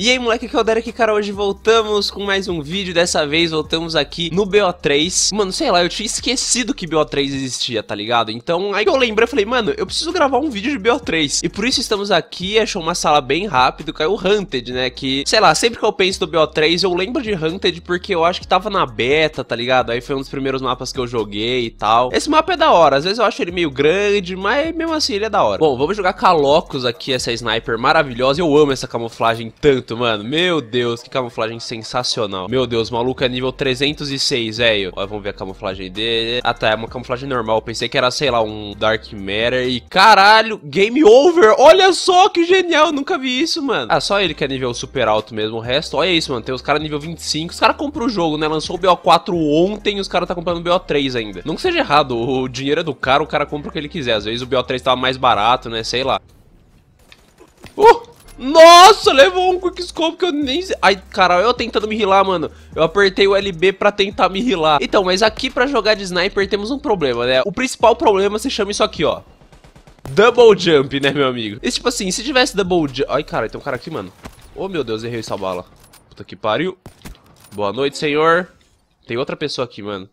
E aí, moleque, que é o Derek, cara. Hoje voltamos com mais um vídeo. Dessa vez, voltamos aqui no BO3. Mano, sei lá, eu tinha esquecido que BO3 existia, tá ligado? Então, aí eu lembrei, eu falei, mano, eu preciso gravar um vídeo de BO3. E por isso estamos aqui. Achou é uma sala bem rápido. Caiu Hunted, né? Que, sei lá, sempre que eu penso no BO3, eu lembro de Hunted porque eu acho que tava na beta, tá ligado? Aí foi um dos primeiros mapas que eu joguei e tal. Esse mapa é da hora. Às vezes eu acho ele meio grande, mas mesmo assim ele é da hora. Bom, vamos jogar Calocos aqui, essa sniper maravilhosa. Eu amo essa camuflagem tanto mano. Meu Deus, que camuflagem sensacional. Meu Deus, o maluco é nível 306, velho. Ó, vamos ver a camuflagem dele. Ah, tá, é uma camuflagem normal. pensei que era, sei lá, um Dark Matter. E caralho, game over. Olha só que genial, nunca vi isso, mano. Ah, só ele que é nível super alto mesmo. O resto, olha isso, mano. Tem os caras nível 25. Os caras compram o jogo, né? Lançou o BO4 ontem e os caras tá comprando o BO3 ainda. Não que seja errado, o dinheiro é do cara, o cara compra o que ele quiser. Às vezes o BO3 tava mais barato, né? Sei lá. Uh! Nossa, levou um quickscope que eu nem... Ai, cara, eu tentando me rilar, mano. Eu apertei o LB pra tentar me rilar. Então, mas aqui pra jogar de sniper temos um problema, né? O principal problema se chama isso aqui, ó. Double jump, né, meu amigo? E tipo assim, se tivesse double jump... Ai, cara, tem um cara aqui, mano. Oh, meu Deus, errei essa bala. Puta que pariu. Boa noite, senhor. Tem outra pessoa aqui, mano.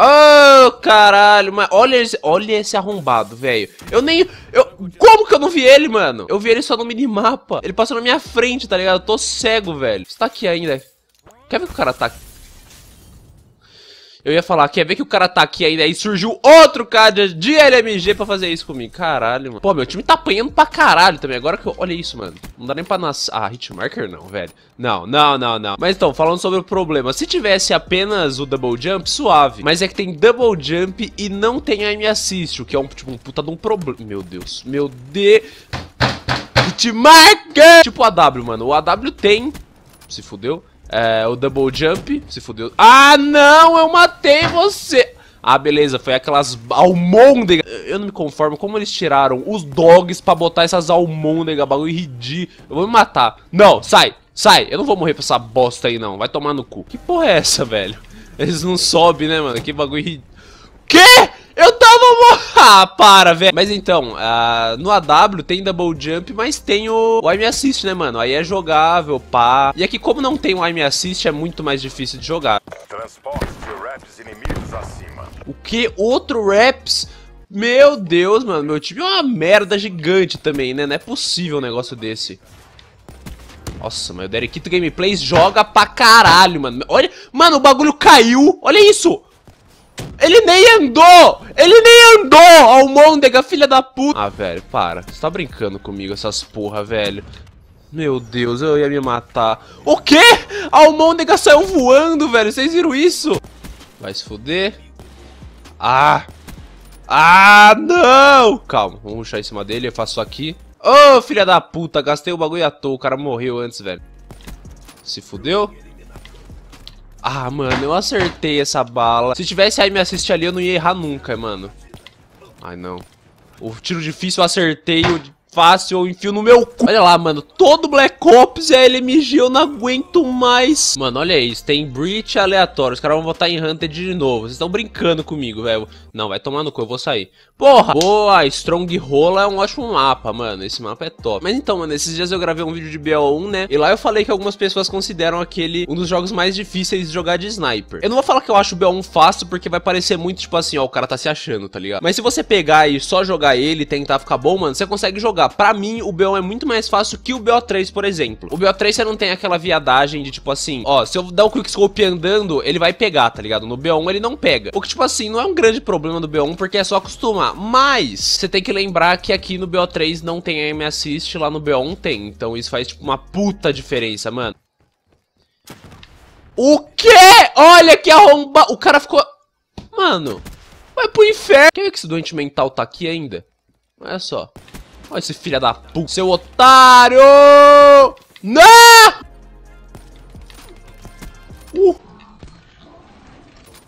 Oh, caralho, mas olha, esse, olha esse arrombado, velho. Eu nem... Eu, como que eu não vi ele, mano? Eu vi ele só no minimapa. Ele passou na minha frente, tá ligado? Eu tô cego, velho. Você tá aqui ainda. Quer ver que o cara tá aqui? Eu ia falar, quer ver que o cara tá aqui ainda? Aí surgiu outro cara de LMG pra fazer isso comigo. Caralho, mano. Pô, meu time tá apanhando pra caralho também. Agora que eu... Olha isso, mano. Não dá nem pra nascer... Ah, hitmarker não, velho. Não, não, não, não. Mas então, falando sobre o problema. Se tivesse apenas o double jump, suave. Mas é que tem double jump e não tem aim assist, o que é um, tipo, um puta de um problema. Meu Deus. Meu de Hitmarker! Tipo o AW, mano. O AW tem... Se fudeu. É, o double jump, se fudeu. Ah, não, eu matei você! Ah, beleza, foi aquelas almôndegas. Eu não me conformo como eles tiraram os dogs pra botar essas almôndegas, bagulho ridículo. Eu vou me matar. Não, sai, sai. Eu não vou morrer pra essa bosta aí, não. Vai tomar no cu. Que porra é essa, velho? Eles não sobem, né, mano? Que bagulho ridículo. Quê? Eu tava morrendo! ah, para, velho. Mas então, uh, no AW tem double jump, mas tem o, o aim assist, né, mano? Aí é jogável, pá. E aqui, como não tem o aim assist, é muito mais difícil de jogar. Transporte raps inimigos acima. O que? Outro raps? Meu Deus, mano. Meu time é uma merda gigante também, né? Não é possível um negócio desse. Nossa, mano, o Derekito Gameplays joga pra caralho, mano. Olha, mano, o bagulho caiu. Olha isso. Ele nem andou! Ele nem andou! Almôndega, filha da puta! Ah, velho, para. Você tá brincando comigo, essas porra, velho. Meu Deus, eu ia me matar. O quê? almôndega saiu voando, velho. Vocês viram isso? Vai se fuder. Ah! Ah, não! Calma, vamos ruxar em cima dele. Eu faço aqui. Ô, oh, filha da puta, gastei o bagulho à toa. O cara morreu antes, velho. Se fudeu? Ah, mano, eu acertei essa bala. Se tivesse aí me assistir ali, eu não ia errar nunca, mano. Ai, não. O tiro difícil eu acertei, o fácil, eu enfio no meu cu. Olha lá, mano, todo Black Ops é LMG eu não aguento mais. Mano, olha isso, tem Breach aleatório, os caras vão votar em Hunter de novo. Vocês estão brincando comigo, velho. Não, vai tomar no cu, eu vou sair. Porra! Boa, Strong Rola é um ótimo mapa, mano, esse mapa é top. Mas então, mano, esses dias eu gravei um vídeo de BO1, né, e lá eu falei que algumas pessoas consideram aquele um dos jogos mais difíceis de jogar de sniper. Eu não vou falar que eu acho o BO1 fácil, porque vai parecer muito, tipo assim, ó, o cara tá se achando, tá ligado? Mas se você pegar e só jogar ele e tentar ficar bom, mano, você consegue jogar lá, pra mim o BO é muito mais fácil que o BO3, por exemplo. O BO3 você não tem aquela viadagem de tipo assim, ó, se eu dar um quickscope andando, ele vai pegar, tá ligado? No BO1 ele não pega. O que tipo assim, não é um grande problema do BO1 porque é só acostumar. Mas você tem que lembrar que aqui no BO3 não tem aim assist, lá no BO1 tem. Então isso faz tipo uma puta diferença, mano. O quê? Olha que arromba... O cara ficou... Mano, vai pro inferno. Quem é que esse doente mental tá aqui ainda? Olha só. Olha esse filho da puta, seu otário! Não! Né? Uh.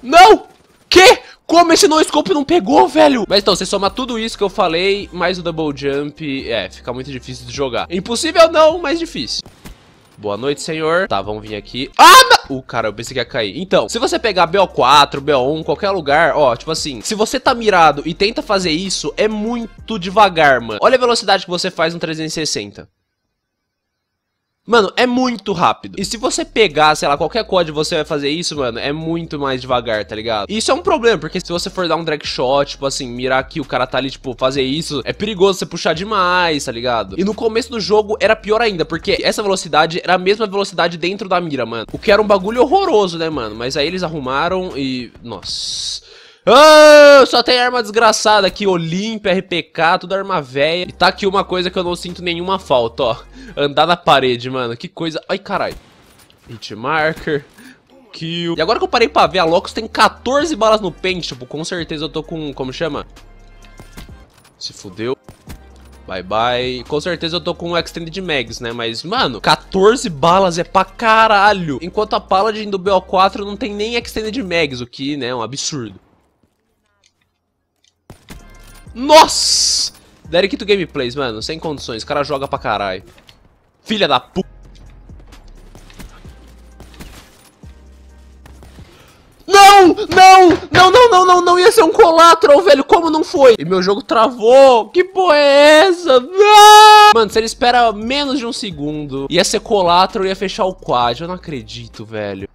Não! Que? Como esse no-scope não pegou, velho? Mas então, você soma tudo isso que eu falei, mais o double jump, é, fica muito difícil de jogar. Impossível não, mas difícil. Boa noite, senhor. Tá, vamos vir aqui. Ah, não! Uh, cara, eu pensei que ia cair. Então, se você pegar BO4, BO1, qualquer lugar, ó, tipo assim, se você tá mirado e tenta fazer isso, é muito devagar, mano. Olha a velocidade que você faz no 360. Mano, é muito rápido. E se você pegar, sei lá, qualquer código você vai fazer isso, mano, é muito mais devagar, tá ligado? E isso é um problema, porque se você for dar um drag shot, tipo assim, mirar aqui, o cara tá ali, tipo, fazer isso, é perigoso você puxar demais, tá ligado? E no começo do jogo era pior ainda, porque essa velocidade era a mesma velocidade dentro da mira, mano. O que era um bagulho horroroso, né, mano? Mas aí eles arrumaram e... Nossa... Oh, só tem arma desgraçada aqui, Olimpia, RPK, tudo arma velha. E tá aqui uma coisa que eu não sinto nenhuma falta, ó. Andar na parede, mano, que coisa... Ai, caralho. Hitmarker, kill. E agora que eu parei pra ver, a Locus tem 14 balas no pente, tipo, com certeza eu tô com... Como chama? Se fudeu. Bye bye. Com certeza eu tô com o Extended Mags, né? Mas, mano, 14 balas é pra caralho. Enquanto a Paladin do BO4 não tem nem Extended Mags, o que, né, é um absurdo. Nossa! Derek to Gameplays, mano, sem condições, o cara joga pra caralho. Filha da puta. Não! Não! Não, não, não, não, não ia ser um collateral, velho, como não foi? E meu jogo travou, que porra é essa? Não! Mano, se ele espera menos de um segundo, ia ser collateral, ia fechar o quad, eu não acredito, velho.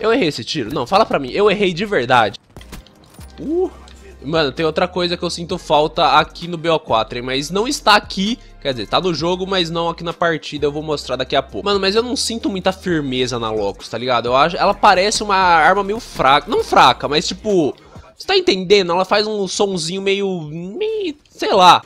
Eu errei esse tiro? Não, fala pra mim. Eu errei de verdade. Uh. Mano, tem outra coisa que eu sinto falta aqui no BO4, hein? Mas não está aqui, quer dizer, tá no jogo, mas não aqui na partida, eu vou mostrar daqui a pouco. Mano, mas eu não sinto muita firmeza na Locus, tá ligado? Eu acho, ela parece uma arma meio fraca, não fraca, mas tipo... Você tá entendendo? Ela faz um sonzinho meio... meio sei lá.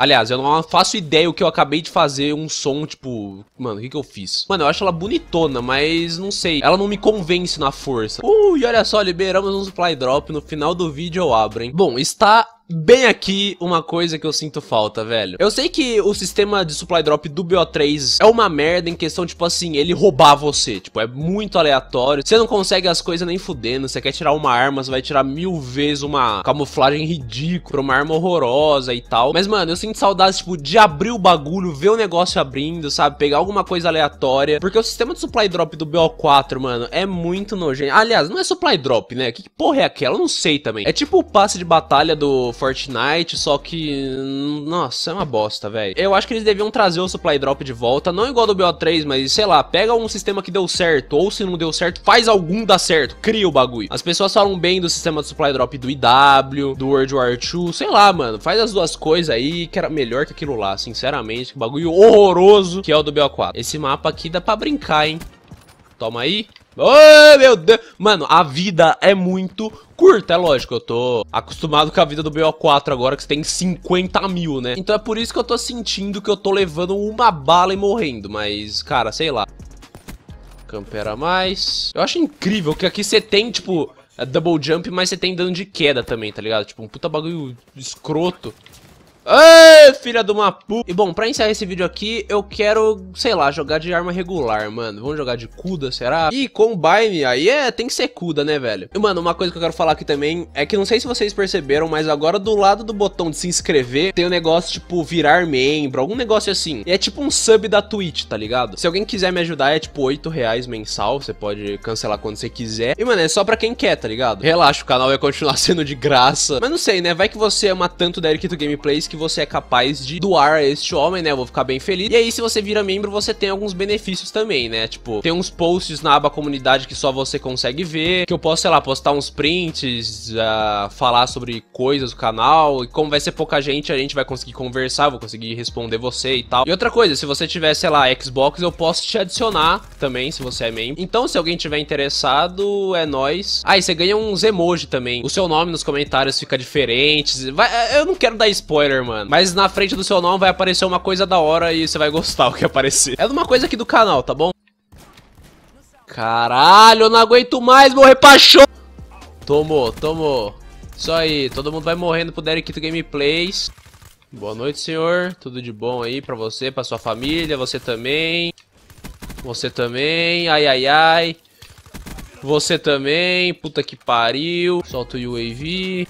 Aliás, eu não faço ideia o que eu acabei de fazer, um som, tipo... Mano, o que, que eu fiz? Mano, eu acho ela bonitona, mas não sei. Ela não me convence na força. Uh, e olha só, liberamos um supply drop. No final do vídeo eu abro, hein? Bom, está bem aqui uma coisa que eu sinto falta, velho. Eu sei que o sistema de supply drop do BO3 é uma merda em questão, tipo assim, ele roubar você. Tipo, é muito aleatório. Você não consegue as coisas nem fudendo. Você quer tirar uma arma, você vai tirar mil vezes uma camuflagem ridícula, uma arma horrorosa e tal. Mas, mano, eu sinto saudades, tipo, de abrir o bagulho, ver o negócio abrindo, sabe? Pegar alguma coisa aleatória. Porque o sistema de supply drop do BO4, mano, é muito nojento. Aliás, não é supply drop, né? Que porra é aquela? Eu não sei também. É tipo o passe de batalha do Fortnite, só que. Nossa, é uma bosta, velho. Eu acho que eles deviam trazer o supply drop de volta, não igual do BO3, mas sei lá, pega um sistema que deu certo, ou se não deu certo, faz algum dar certo, cria o bagulho. As pessoas falam bem do sistema de supply drop do IW, do World War II, sei lá, mano. Faz as duas coisas aí, que era melhor que aquilo lá, sinceramente. Que bagulho horroroso que é o do BO4. Esse mapa aqui dá pra brincar, hein? Toma aí. Oh, meu Deus. Mano, a vida é muito curta, é lógico. Eu tô acostumado com a vida do BO4 agora, que você tem 50 mil, né? Então é por isso que eu tô sentindo que eu tô levando uma bala e morrendo. Mas, cara, sei lá. Campera mais. Eu acho incrível que aqui você tem, tipo, é double jump, mas você tem dano de queda também, tá ligado? Tipo, um puta bagulho escroto. Ai, filha de uma pu... E bom, pra encerrar esse vídeo aqui, eu quero, sei lá, jogar de arma regular, mano. Vamos jogar de Kuda, será? Ih, Combine, aí é, tem que ser Kuda, né, velho? E, mano, uma coisa que eu quero falar aqui também é que não sei se vocês perceberam, mas agora do lado do botão de se inscrever, tem um negócio, tipo, virar membro, algum negócio assim. E é tipo um sub da Twitch, tá ligado? Se alguém quiser me ajudar, é tipo 8 reais mensal, você pode cancelar quando você quiser. E, mano, é só pra quem quer, tá ligado? Relaxa, o canal vai continuar sendo de graça. Mas não sei, né? Vai que você ama tanto da Eriquito Gameplays que você é capaz de doar a este homem, né? Eu vou ficar bem feliz. E aí, se você vira membro, você tem alguns benefícios também, né? Tipo, tem uns posts na aba comunidade que só você consegue ver, que eu posso, sei lá, postar uns prints, uh, falar sobre coisas do canal, e como vai ser pouca gente, a gente vai conseguir conversar, vou conseguir responder você e tal. E outra coisa, se você tiver, sei lá, Xbox, eu posso te adicionar também, se você é membro. Então, se alguém tiver interessado, é nós. Ah, e você ganha uns emoji também. O seu nome nos comentários fica diferente. Vai, eu não quero dar spoiler, mano. Mas na frente do seu nome vai aparecer uma coisa da hora e você vai gostar o que aparecer. É uma coisa aqui do canal, tá bom? Caralho, eu não aguento mais morrer pra show. Tomou, tomou. Isso aí, todo mundo vai morrendo pro Derek Gameplays. Boa noite, senhor. Tudo de bom aí pra você, pra sua família, você também. Você também. Ai, ai, ai. Você também. Puta que pariu. Solta o UAV.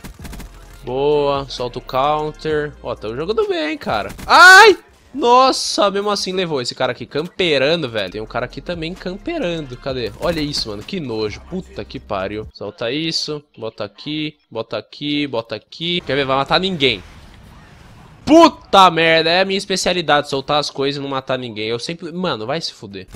Boa, solta o counter. Ó, tá jogando bem, cara. Ai! Nossa, mesmo assim levou esse cara aqui camperando, velho. Tem um cara aqui também camperando. Cadê? Olha isso, mano. Que nojo. Puta que pariu. Solta isso. Bota aqui. Bota aqui. Bota aqui. Quer ver? Vai matar ninguém. Puta merda. É a minha especialidade. Soltar as coisas e não matar ninguém. Eu sempre... Mano, vai se fuder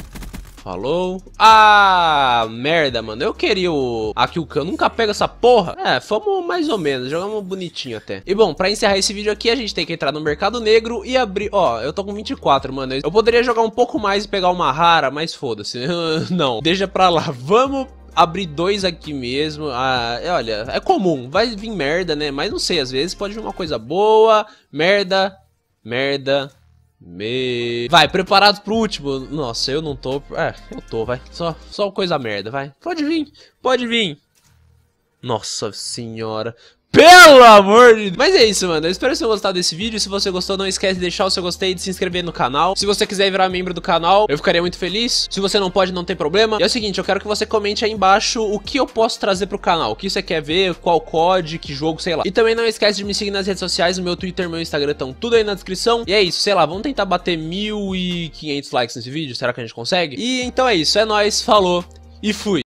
falou. Ah, merda, mano. Eu queria o... o Kyukan. Nunca pega essa porra. É, fomos mais ou menos. Jogamos bonitinho até. E bom, pra encerrar esse vídeo aqui, a gente tem que entrar no mercado negro e abrir... Ó, eu tô com 24, mano. Eu poderia jogar um pouco mais e pegar uma rara, mas foda-se. Não, deixa pra lá. Vamos abrir dois aqui mesmo. Ah, é, olha, é comum. Vai vir merda, né? Mas não sei, às vezes pode vir uma coisa boa, merda, merda, me... Vai, preparado pro último. Nossa, eu não tô... É, eu tô, vai. Só, só coisa merda, vai. Pode vir, pode vir. Nossa senhora. Pelo amor de Deus. Mas é isso, mano. Eu espero que você tenham gostado desse vídeo. Se você gostou, não esquece de deixar o seu gostei, de se inscrever no canal. Se você quiser virar membro do canal, eu ficaria muito feliz. Se você não pode, não tem problema. E é o seguinte, eu quero que você comente aí embaixo o que eu posso trazer pro canal. O que você quer ver, qual código, que jogo, sei lá. E também não esquece de me seguir nas redes sociais. O meu Twitter, meu Instagram estão tudo aí na descrição. E é isso, sei lá. Vamos tentar bater 1.500 likes nesse vídeo. Será que a gente consegue? E então é isso. É nóis. Falou e fui.